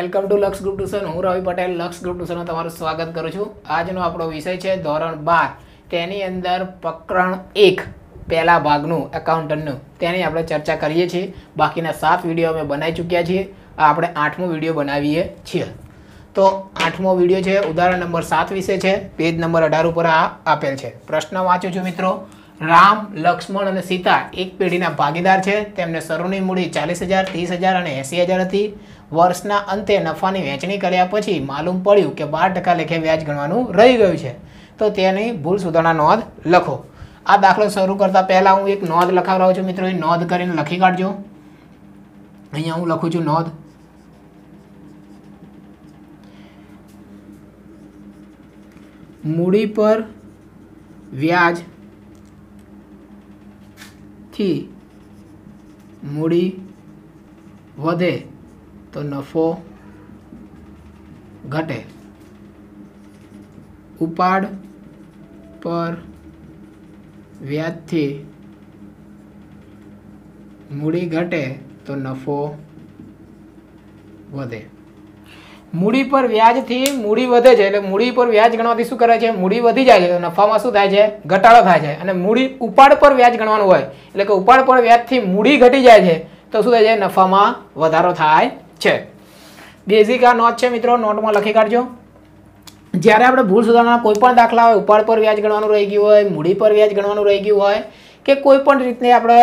welcome to Laksh group tuition હું રવિ પટેલ લક્ષ group ટ્યુશનમાં તમારું સ્વાગત કરું છું આજનો આપણો વિષય છે ધોરણ બાર તેની અંદર પ્રકરણ એક પહેલા ભાગનું એકાઉન્ટન્ટનું તેની આપણે ચર્ચા કરીએ છીએ બાકીના સાત વિડીયો અમે બનાવી ચૂક્યા છીએ આપણે આઠમો વિડીયો બનાવીએ છીએ તો આઠમો વિડીયો છે ઉદાહરણ નંબર સાત વિશે છે પેજ નંબર અઢાર ઉપર આ આપેલ છે પ્રશ્ન વાંચું છું મિત્રો રામ લક્ષ્મણ અને સીતા એક પેઢીના ભાગીદાર છે તેમને સરોની મૂડી ચાલીસ હજાર ત્રીસ હજાર અને એંસી હજાર હતી વર્ષના અંતે નફાની વહેંચણી કર્યા પછી માલુમ પડ્યું કે બાર ટકા લેખે વ્યાજ ગણવાનું રહી ગયું છે તો તેની ભૂલ સુધારણા નોંધ લખો આ દાખલો શરૂ કરતાં પહેલાં હું એક નોંધ લખાવડાવું છું મિત્રો એ નોંધ કરીને લખી કાઢજો અહીંયા હું લખું છું નોંધ મૂડી પર વ્યાજ થી મૂડી વધે તો નફો ઘટે ઉપાડ પર વ્યાજથી મૂડી ઘટે તો નફો વધે મૂડી પર વ્યાજથી મૂડી વધે છે એટલે મૂડી પર વ્યાજ ગણવાથી શું કરે છે મૂડી વધી જાય છે તો નફામાં શું થાય છે ઘટાડો થાય છે અને મૂડી ઉપાડ પર વ્યાજ ગણવાનું હોય એટલે કે ઉપાડ પર વ્યાજથી મૂડી ઘટી જાય છે તો શું થાય છે નફામાં વધારો થાય છે બેઝિક આ નોટ છે મિત્રો નોટમાં લખી કાઢજો જ્યારે આપણે ભૂલ સુધારવાના કોઈ પણ દાખલા હોય ઉપાડ પર વ્યાજ ગણવાનું રહી ગયું હોય મૂડી પર વ્યાજ ગણવાનું રહી ગયું હોય કે કોઈ પણ રીતને આપણે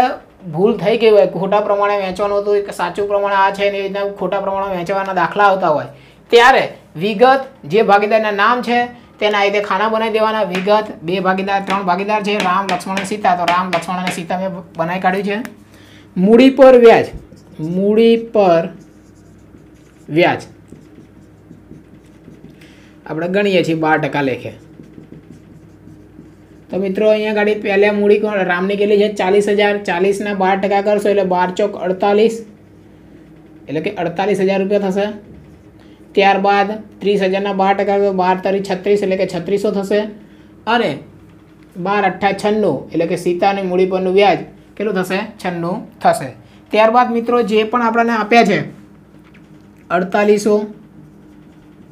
ભૂલ થઈ ગઈ હોય ખોટા પ્રમાણે વેચવાનું હતું સાચું પ્રમાણે આ છે ને એ રીતના ખોટા પ્રમાણે વેચવાના દાખલા આવતા હોય ત્યારે વિગત જે ભાગીદારના નામ છે તેના રીતે ખાના બનાવી દેવાના વિગત બે ભાગીદાર ત્રણ ભાગીદાર છે રામ લક્ષ્મણ અને સીતા તો રામ લક્ષ્મણ અને સીતા મેં બનાવી કાઢ્યું છે મૂડી પર વ્યાજ મૂડી પર વ્યાજ આપણે ગણીએ છીએ બાર ટકા લેખે તો મિત્રો અહીંયા ગાડી પહેલા મૂડી કોણ રામની કેટલી છે ચાલીસ હજાર ચાલીસના બાર ટકા કરશો એટલે બાર ચોક અડતાલીસ એટલે કે અડતાલીસ હજાર રૂપિયા થશે ત્યારબાદ ત્રીસ હજારના બાર ટકા બાર તારીખ છત્રીસ એટલે કે છત્રીસો થશે અને બાર અઠ્ઠા છન્નું એટલે કે સીતાની મૂડી પરનું વ્યાજ કેટલું થશે છન્નું થશે ત્યારબાદ મિત્રો જે પણ આપણને આપ્યા છે અડતાલીસો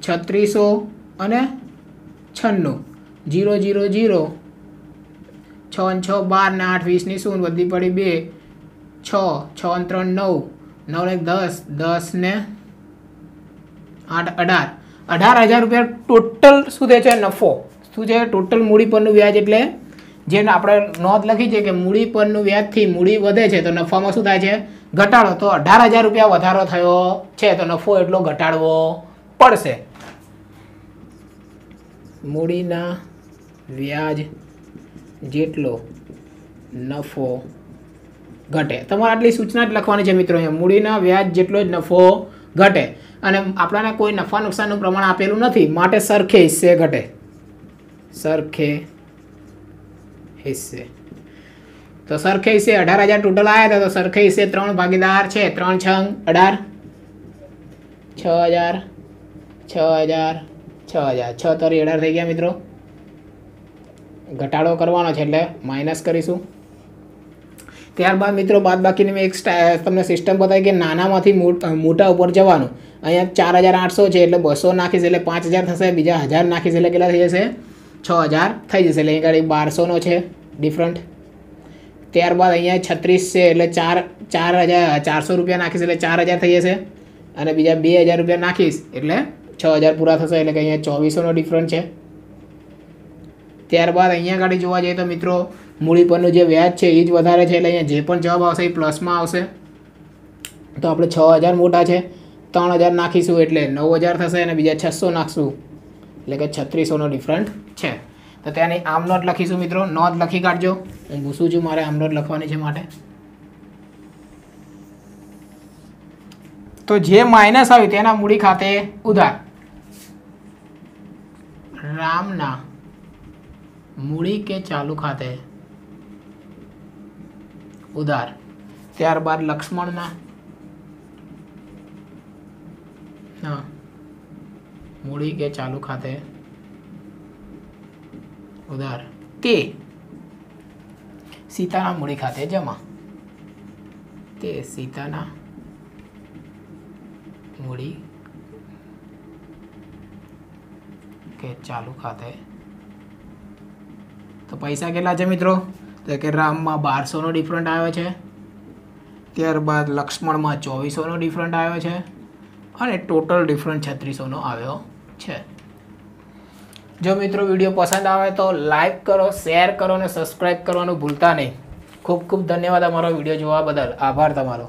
છત્રીસો અને છન્નું જીરો જીરો જીરો છ છ બાર ને આઠ વીસની શું બધી પડી બે છ છ ત્રણ નવ નવ ને દસ દસ ને આઠ અઢાર અઢાર હજાર રૂપિયા ટોટલ શું થાય છે નફો શું છે ટોટલ મૂડી પરનું વ્યાજ એટલે જે આપણે નોંધ લખી છે કે મૂડી પરનું વ્યાજથી મૂડી વધે છે તો નફામાં શું થાય છે ઘટાડો તો અઢાર હજાર રૂપિયા વધારો થયો છે તો નફો એટલો ઘટાડવો પડશે મૂડીના વ્યાજ જેટલો નફો ઘટે તમારે આટલી સૂચના જ લખવાની છે મિત્રો અહીંયા મૂડીના વ્યાજ જેટલો જ નફો ઘટે અને આપણાને કોઈ નફા નુકસાનનું પ્રમાણ આપેલું નથી માટે સરખે હિસ્સે ઘટે સરખે હિસ્સે તો સરખે હિસ્સે અઢાર હજાર ટોટલ આવ્યા હતા તો સરખે હિસ્સે ત્રણ ભાગીદાર છે ત્રણ છ અઢાર છ હજાર છ હજાર છ હજાર છ તરી અઢાર થઈ ગયા મિત્રો ઘટાડો કરવાનો છે એટલે માઇનસ કરીશું ત્યારબાદ મિત્રો બાદબાકીની મેં એક તમને સિસ્ટમ બતાવી કે નાનામાંથી મોટા ઉપર જવાનું અહીંયા ચાર હજાર આઠસો છે એટલે બસો નાખીશ એટલે પાંચ હજાર થશે બીજા હજાર નાખીશ એટલે કેટલા થઈ જશે છ હજાર થઈ જશે એટલે અહીં આગળ બારસોનો છે ડિફરન્ટ ત્યારબાદ અહીંયા છત્રીસ છે એટલે ચાર ચાર હજાર ચારસો રૂપિયા નાખીશ એટલે ચાર હજાર થઈ જશે અને બીજા બે હજાર રૂપિયા નાખીશ એટલે છ હજાર પૂરા થશે એટલે કે અહીંયા ચોવીસોનો ડિફરન્ટ છે ત્યારબાદ અહીંયા આગળ જોવા જઈએ તો મિત્રો મૂડી પરનું જે વ્યાજ છે એ જ વધારે છે એટલે અહીંયા જે પણ જવાબ આવશે એ પ્લસમાં આવશે તો આપણે છ હજાર મોટા છે ત્રણ હજાર નાખીશું એટલે નવ હજાર થશે અને બીજા છસો નાખશું એટલે કે છત્રીસોનો ડિફરન્ટ છે તો ત્યાંની આમ નોટ લખીશું મિત્રો નોંધ લખી કાઢજો હું ભૂસું છું મારે આમ નોટ લખવાની છે માટે તો જે માઇનસ આવ્યું તેના મૂડી ખાતે ઉધાર રામના મૂડી કે ચાલુ ખાતે ઉદાર ત્યારબાદ લક્ષ્મણના હા મૂડી કે ચાલુ ખાતે ઉધાર તે સીતાના મૂડી ખાતે જમા તે સીતાના મૂડી કે ચાલુ ખાતે તો પૈસા કેટલા છે મિત્રો તો કે રામમાં બારસોનો ડિફરન્ટ આવ્યો છે ત્યારબાદ લક્ષ્મણમાં ચોવીસોનો ડિફરન્ટ આવ્યો છે અને ટોટલ ડિફરન્ટ છત્રીસોનો આવ્યો છે જો મિત્રો વિડીયો પસંદ આવે તો લાઈક કરો શેર કરો અને સબસ્ક્રાઈબ કરવાનું ભૂલતા નહીં ખૂબ ખૂબ ધન્યવાદ અમારો વિડીયો જોવા બદલ આભાર તમારો